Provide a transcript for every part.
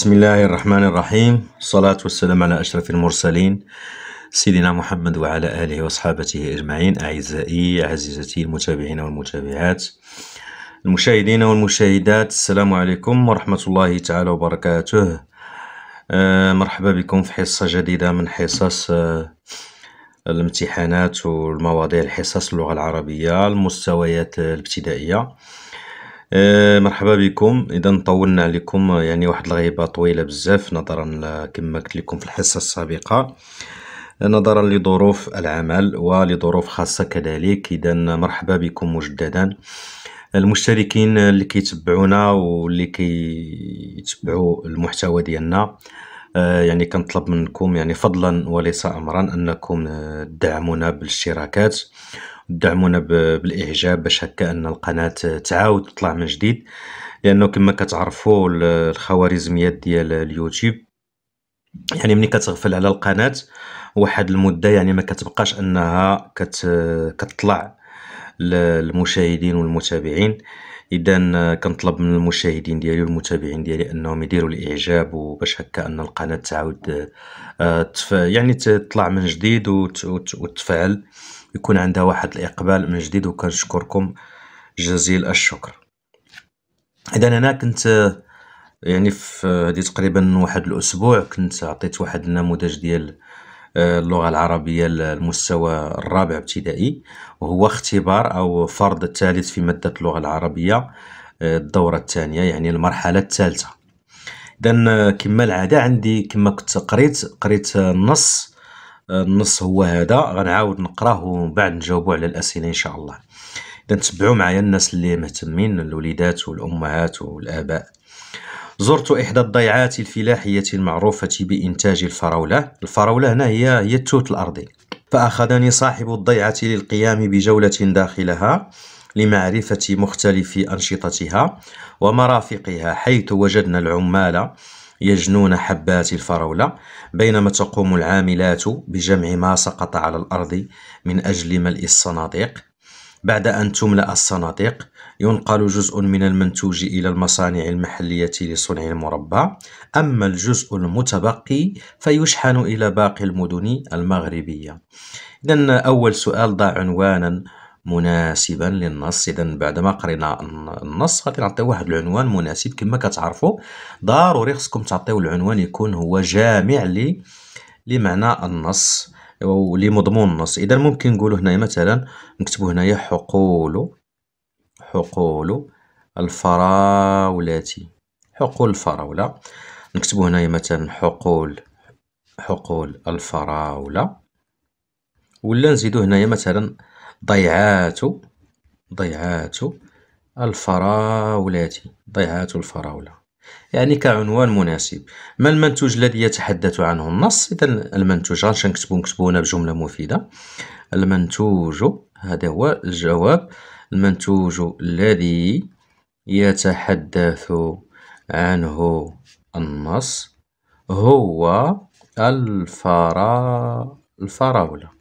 بسم الله الرحمن الرحيم الصلاة والسلام على أشرف المرسلين سيدنا محمد وعلى آله وصحابته أجمعين أعزائي عزيزتي المتابعين والمتابعات المشاهدين والمشاهدات السلام عليكم ورحمة الله تعالى وبركاته آه مرحبا بكم في حصة جديدة من حصص آه الامتحانات والمواضيع الحصص اللغة العربية المستويات الابتدائية آه، مرحبا بكم اذا طولنا عليكم يعني واحد الغيبه طويله بزاف نظرا كما قلت لكم في الحصه السابقه نظرا لظروف العمل ولظروف خاصه كذلك اذا مرحبا بكم مجددا المشتركين اللي كيتبعونا واللي كيتبعوا المحتوى ديالنا آه، يعني كنطلب منكم يعني فضلا وليس امرا انكم تدعمونا بالاشتراكات دعمونا بالاعجاب باش هكا ان القناه تعاود تطلع من جديد لانه كما كتعرفوا الخوارزميات ديال اليوتيوب يعني ملي كتغفل على القناه واحد المده يعني ما كتبقاش انها كت كتطلع للمشاهدين والمتابعين اذا كنطلب من المشاهدين ديالي والمتابعين ديالي انهم يديروا الاعجاب وباش هكا ان القناه تعاود آه، يعني تطلع من جديد وتفعل يكون عندها واحد الإقبال من جديد وكنشكركم جزيل الشكر إذا أنا كنت يعني في هذه تقريبا واحد الأسبوع كنت عطيت واحد النموذج ديال آه، اللغة العربية المستوى الرابع ابتدائي وهو اختبار أو فرض الثالث في مادة اللغة العربية آه، الدورة الثانية يعني المرحلة الثالثة إذا آه، كما العادة عندي كما كنت قريت قريت النص النص هو هذا غنعاود نقراه ومن بعد نجاوبوا على الاسئله ان شاء الله اذا تبعوا معايا الناس اللي مهتمين الوليدات والامهات والاباء زرت إحدى الضيعات الفلاحية المعروفة بإنتاج الفراولة الفراولة هنا هي, هي التوت الأرضي فأخذني صاحب الضيعة للقيام بجولة داخلها لمعرفة مختلف أنشطتها ومرافقها حيث وجدنا العمال يجنون حبات الفراولة بينما تقوم العاملات بجمع ما سقط على الأرض من أجل ملء الصناديق بعد أن تملأ الصناديق ينقل جزء من المنتوج إلى المصانع المحلية لصنع المربى أما الجزء المتبقي فيشحن إلى باقي المدن المغربية إذا أول سؤال ضع عنوانا مناسبا للنص إذا بعدما قرينا النص غادي نعطيو واحد العنوان مناسب كما كتعرفوا ضروري خصكم تعطيو العنوان يكون هو جامع لي لمعنى النص ولمضمون النص إذا ممكن نقولوا هنايا مثلا نكتبوا هنايا حقول حقول الفراولة حقول الفراولة نكتبوا هنايا مثلا حقول حقول الفراولة ولا نزيدوا هنايا مثلا ضيعات ضيعات الفراولة ضيعات الفراولة يعني كعنوان مناسب ما المنتوج الذي يتحدث عنه النص إذا المنتوج نكتبو نكتبو هنا بجملة مفيدة المنتوج هذا هو الجواب المنتوج الذي يتحدث عنه النص هو الفرا الفراولة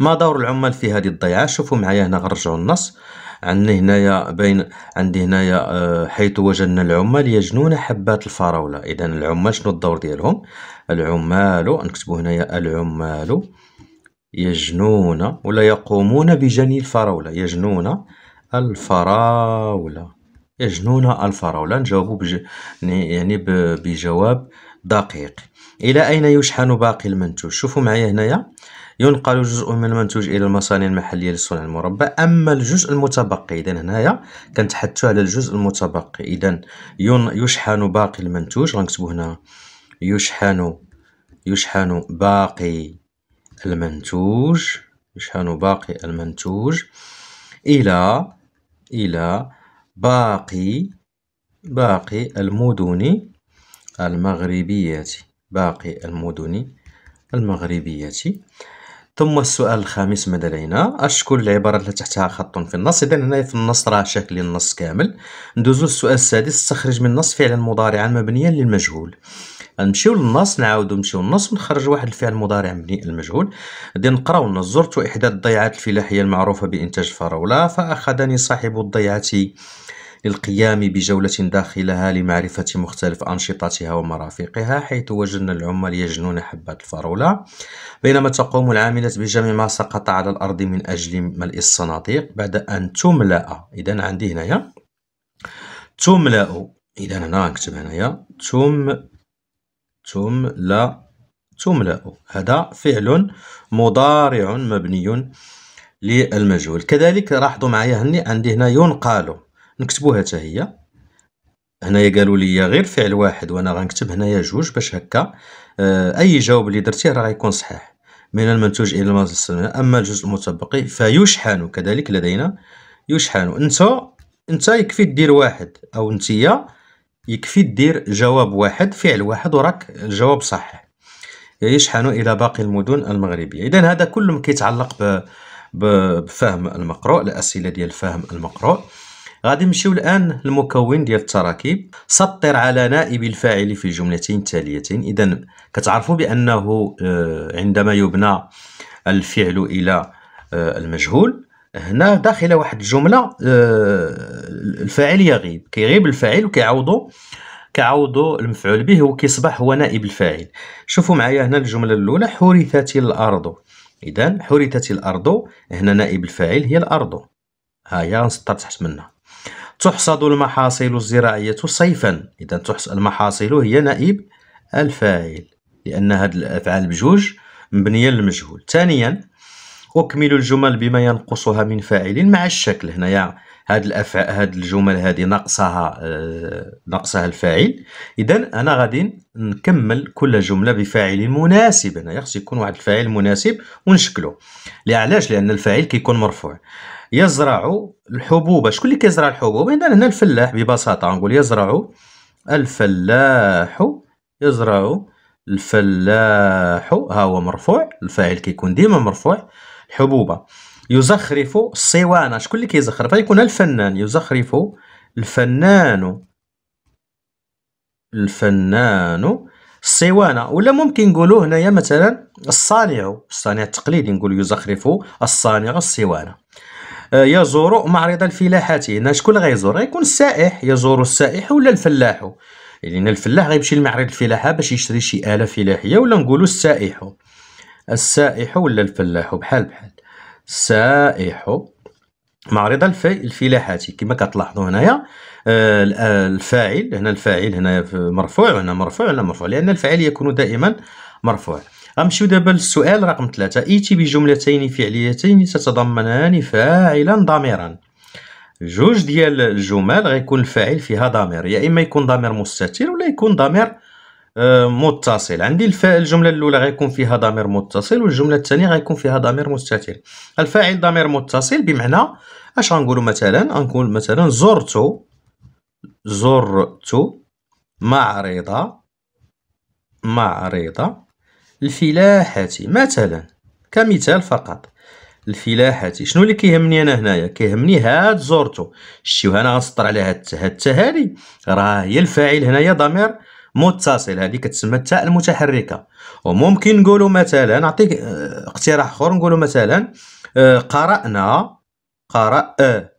ما دور العمال في هذه الضيعه شوفوا معايا هنا غنرجعوا النص عندي هنايا بين عندي هنايا آه، حيث وجدنا العمال يجنون حبات الفراوله اذا العمال شنو الدور ديالهم العمال نكتبوا هنايا العمال يجنون ولا يقومون بجني الفراوله يجنون الفراوله يجنون الفراوله نجاوبوا بج... يعني بجواب دقيق الى اين يشحن باقي المنتوج شوفوا معايا هنايا ينقل جزء من المنتوج الى المصانع المحليه لصنع المربى اما الجزء المتبقي اذا هنايا كنتحدثوا على الجزء المتبقي اذا يشحن باقي المنتوج غنكتبوا هنا يشحن يشحن باقي المنتوج يشحن باقي المنتوج الى الى باقي باقي المدن المغربيه باقي المدن المغربية ثم السؤال الخامس ماذا لدينا أشكل العبارة التي تحتها خط في النص إذا هنا في النص راه شكل النص كامل ندوزو للسؤال السادس استخرج من النص فعلا مضارعا مبنيا للمجهول نمشيو للنص نعاودو نمشيو للنص ونخرج واحد الفعل مضارع مبني المجهول غادي نقراو النص زرت احدى الضيعات الفلاحيه المعروفه بانتاج الفراوله فاخذني صاحب الضيعه للقيام بجولة داخلها لمعرفة مختلف أنشطتها ومرافقها حيث وجدنا العمال يجنون حبات الفرولة بينما تقوم العاملة بجمع ما سقط على الأرض من أجل ملء الصناديق بعد أن تملأ إذا عندي هنايا تملأ إذا هنا نكتب هنايا تم تم لا تملأ هذا فعل مضارع مبني للمجهول كذلك لاحظوا معايا هني عندي هنا ينقال نكتبوها حتى هي هنايا قالوا لي غير فعل واحد وانا غنكتب هنايا جوج باش هكا آه اي جواب اللي درتيه راه غيكون صحيح من المنتوج الى المصدر اما الجزء المتبقي فيشحن كذلك لدينا يشحن انت انت يكفي دير واحد او انتيا يكفي دير جواب واحد فعل واحد وراك الجواب صحيح يشحن الى باقي المدن المغربيه اذا هذا كله كيتعلق ب بفهم المقروء الاسئله ديال فهم المقروء غادي نمشيو الان للمكون ديال التراكيب سطر على نائب الفاعل في جملتين تاليتين اذا كتعرفوا بانه آه، عندما يبنى الفعل الى آه، المجهول هنا داخل واحد الجمله آه، الفاعل يغيب كيغيب الفاعل وكيعوضو كيعوضو المفعول به وكيصبح هو نائب الفاعل شوفوا معايا هنا الجمله الاولى حرثت الارض اذا حرثت الارض هنا نائب الفاعل هي الارض ها هي نسطر تحت منها تحصد المحاصيل الزراعية صيفا إذا المحاصيل هي نائب الفاعل لأن هاد الأفعال بجوج مبنية للمجهول ثانيا أكمل الجمل بما ينقصها من فاعل مع الشكل هنايا هاد الأفع... هاد الجمل هذه نقصها نقصها آه، ناقصها الفاعل إذا أنا غادي نكمل كل جملة بفاعل مناسب هنايا خص يكون واحد الفاعل مناسب ونشكله لعلاش لأن الفاعل كيكون مرفوع يزرع الحبوب شكون اللي كيزرع الحبوب هنا هنا الفلاح ببساطه نقول يزرع الفلاح يزرع الفلاح ها هو مرفوع الفاعل كيكون ديما مرفوع الحبوبه يزخرف الصوانه شكون اللي كيزخرف يكون الفنان يزخرف الفنان الفنان الصوانه ولا ممكن نقولوا هنايا مثلا الصانع الصانع التقليدي نقول يزخرف الصانع الصوانه آه، يزور معرض الفلاحات هنا شكون اللي غيزور غيكون السائح يزور السائح ولا الفلاح لان يعني الفلاح غيمشي لمعرض الفلاحه باش يشري شي اله فلاحيه ولا نقولوا السائح السائح ولا الفلاح بحال بحال السائح معرض الفلاحات كما كتلاحظوا هنايا آه، آه، الفاعل هنا الفاعل هنا مرفوع هنا مرفوع هنا مرفوع لان الفاعل يكون دائما مرفوع غنمشيو دابا للسؤال رقم ثلاثة ائتي بجملتين فعليتين تتضمنان فاعلا ضميرا جوج ديال الجمل غيكون الفاعل فيها ضمير يا اما يكون ضمير مستتر ولا يكون ضمير آه، متصل عندي الجمله الاولى غيكون فيها ضمير متصل والجمله الثانيه غيكون فيها ضمير مستتر الفاعل ضمير متصل بمعنى اش غنقولوا مثلا غنقول مثلا زرت زرت معرضه معرضه الفلاحة مثلا كمثال فقط الفلاحة شنو اللي كيهمني انا هنايا كيهمني هاد زورتو شتيو انا غنسطر على هاد هاد التهالي راه هي الفاعل هنايا ضمير متصل هذه كتسمى التاء المتحركه وممكن نقولوا مثلا نعطيك آه، اقتراح اخر نقولوا مثلا آه، قرانا قرأ آه،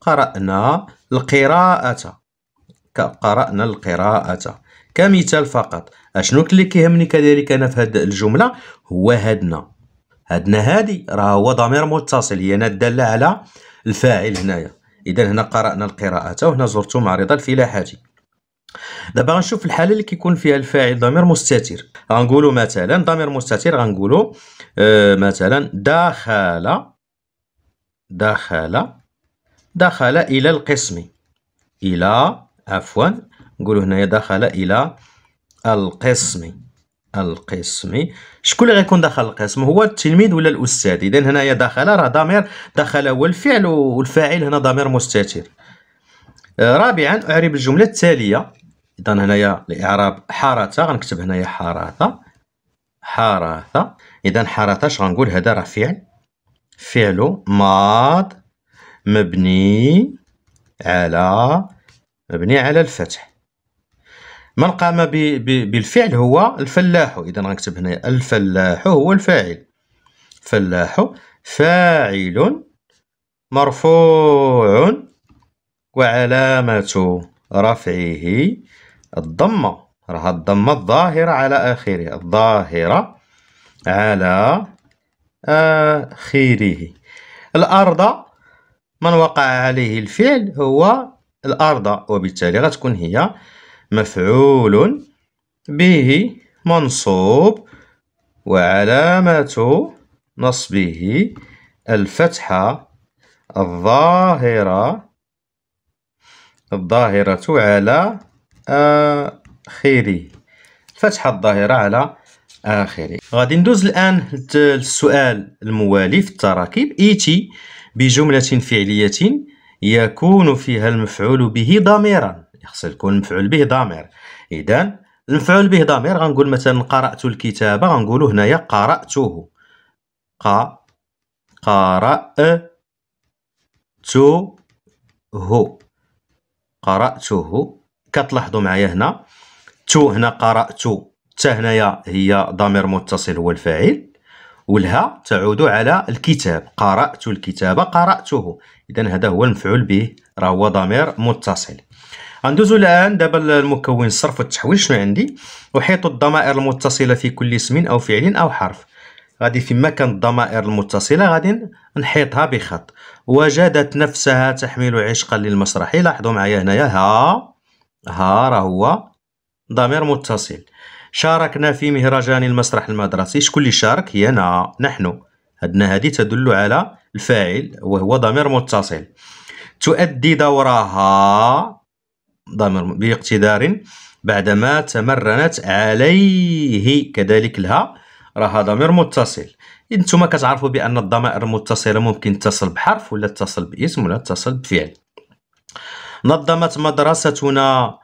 قرانا القراءه قرانا القراءه كمثال فقط اشنو اللي كيهمني كذلك انا في هذه الجمله هو هادنا هادنا هادي راه هو ضمير متصل هي الداله على الفاعل هنايا اذا هنا قرانا القراءه وهنا زرت معرض الفلاحه دابا غنشوف الحاله اللي كيكون فيها الفاعل ضمير مستتر غنقولوا مثلا ضمير مستتر غنقولوا آه مثلا دخل دخل دخل الى القسم الى عفوا نقولوا هنايا دخل الى القسم القسم شكون اللي غيكون دخل القسم هو التلميذ ولا الاستاذ اذا هنايا دخل راه ضمير دخل هو الفعل والفاعل هنا ضمير مستتر رابعا اعرب الجمله التاليه اذا هنايا الاعراب حارثه غنكتب هنايا حارثه حارثه اذا حارثه اش غنقول هذا راه فعل فعل ماض مبني على مبني على الفتح من قام بالفعل هو الفلاح إذا غنكتب هنا الفلاح هو الفاعل فلاح فاعل مرفوع وعلامة رفعه الضمة راه الضمة الظاهرة على آخره الظاهرة على آخره الأرض من وقع عليه الفعل هو الأرض وبالتالي غتكون هي مفعول به منصوب وعلامة نصبه الفتحة الظاهرة الظاهرة على آخره الفتحة الظاهرة على آخره غادي ندوز الآن للسؤال الموالي في التراكيب إيتي بجملة فعلية يكون فيها المفعول به ضميراً خص يكون المفعول به ضمير اذا المفعول به ضمير غنقول مثلا قرات الكتابه غنقولوا هنايا قراته ق هو قراته كتلاحظوا معايا هنا تو هنا قرات تا هنايا هي ضمير متصل هو الفاعل والها تعود على الكتاب قرات الكتاب قراته اذا هذا هو المفعول به راه هو ضمير متصل غندوزو الان دابا المكون الصرف والتحويل شنو عندي احيط الضمائر المتصله في كل اسم او فعل او حرف غادي فيما كانت الضمائر المتصله غادي نحيطها بخط وجدت نفسها تحمل عشقا للمسرح لاحظوا معايا هنايا ها ها راه هو ضمير متصل شاركنا في مهرجان المسرح المدرسي شكون اللي شارك هي انا نحن عندنا هذه تدل على الفاعل وهو ضمير متصل تؤدي دورها ضمير باقتدار بعدما تمرنت عليه كذلك لها راه ضمير متصل إذ كتعرفوا بأن الضمائر المتصلة ممكن تصل بحرف ولا تصل باسم ولا تصل بفعل نظمت مدرستنا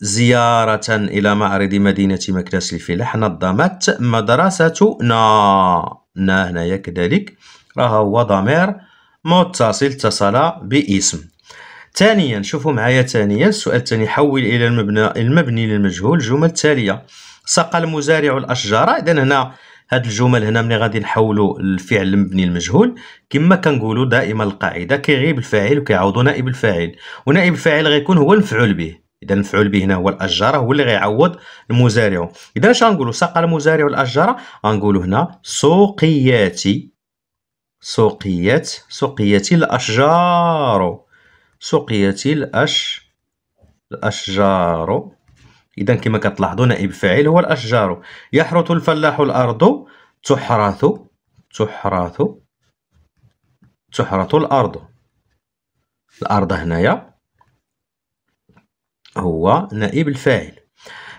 زيارة إلى معرض مدينة مكناس الفلاح نظمت مدرستنا نا هنايا كذلك راه هو ضمير متصل اتصل باسم ثانيا شوفوا معايا ثانيا السؤال الثاني حول الى المبنى المبني للمجهول الجمل التاليه سقى المزارع الاشجار اذا هنا هاد الجمل هنا ملي غادي نحولوا الفعل المبني المجهول كما كنقولوا دائما القاعده كيغيب الفاعل وكيعوضو نائب الفاعل ونائب الفاعل غيكون هو المفعول به اذا المفعول به هنا هو الاشجار هو اللي غيعوض المزارع اذا اش غنقولوا سقى المزارع الاشجار غنقولوا هنا سوقياتي سوقيات سوقياتي الاشجار سقيت الأش الأشجار إذا كما كتلاحظوا نائب فاعل هو الأشجار يحرث الفلاح الأرض تحرث تحرث تحرث الأرض الأرض هنايا هو نائب الفاعل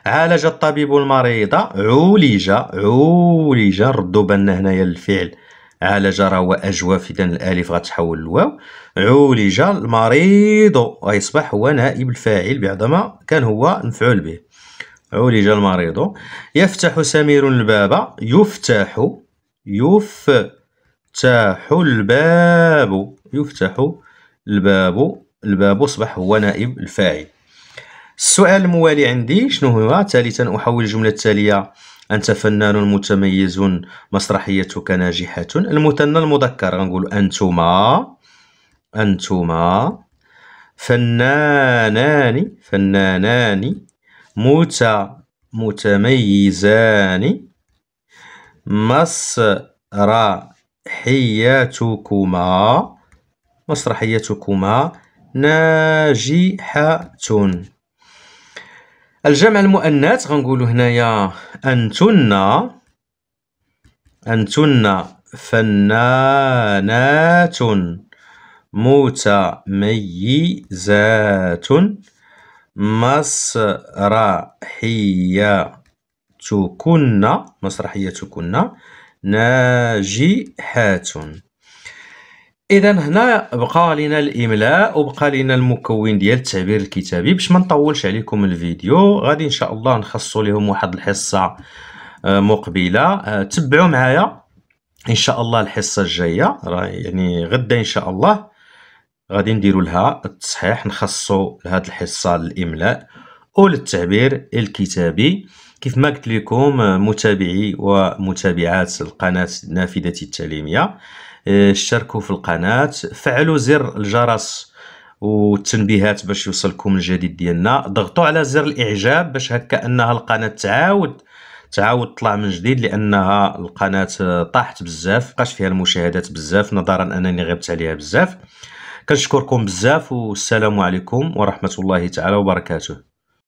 عالج الطبيب المريض عولج عولج ردوا بالنا هنايا الفعل عالج راه هو اجوف اذا الالف غتحول الواو عولج المريض غيصبح هو نائب الفاعل بعدما كان هو مفعول به عولج المريض يفتح سمير الباب يفتح يفتح الباب يفتح الباب الباب أصبح هو نائب الفاعل السؤال الموالي عندي شنو هو ثالثا أحول الجملة التالية أنت فنان متميز مسرحيتك ناجحة المثنى المذكر غنقول أنتما أنتما فنانان فنانان مت متميزان مسرحيتكما مسرحيتكما ناجحة الجمع المؤنث غنقولوا هنايا انتن انتن فنانات متميزات مسرحيتكن مسرحيتكن ناجحات اذا هنا بقى لنا الاملاء وبقى لنا المكون ديال التعبير الكتابي باش ما نطولش عليكم الفيديو غادي ان شاء الله نخصو لهم واحد الحصه آه، مقبله آه، تبعوا معايا ان شاء الله الحصه الجايه راه يعني غدا ان شاء الله غادي نديروا لها التصحيح نخصو لهاد الحصه الاملاء وللتعبير الكتابي كيف ما قلت لكم آه، متابعي ومتابعات القناه نافذه التعليميه آه، اشتركوا في القناة فعلوا زر الجرس والتنبيهات باش يوصلكم الجديد ديالنا ضغطوا على زر الاعجاب باش هكا انها القناة تعاود تعاود تطلع من جديد لانها القناه طاحت بزاف بقاش فيها المشاهدات بزاف نظرا انني غبت عليها بزاف كنشكركم بزاف والسلام عليكم ورحمه الله تعالى وبركاته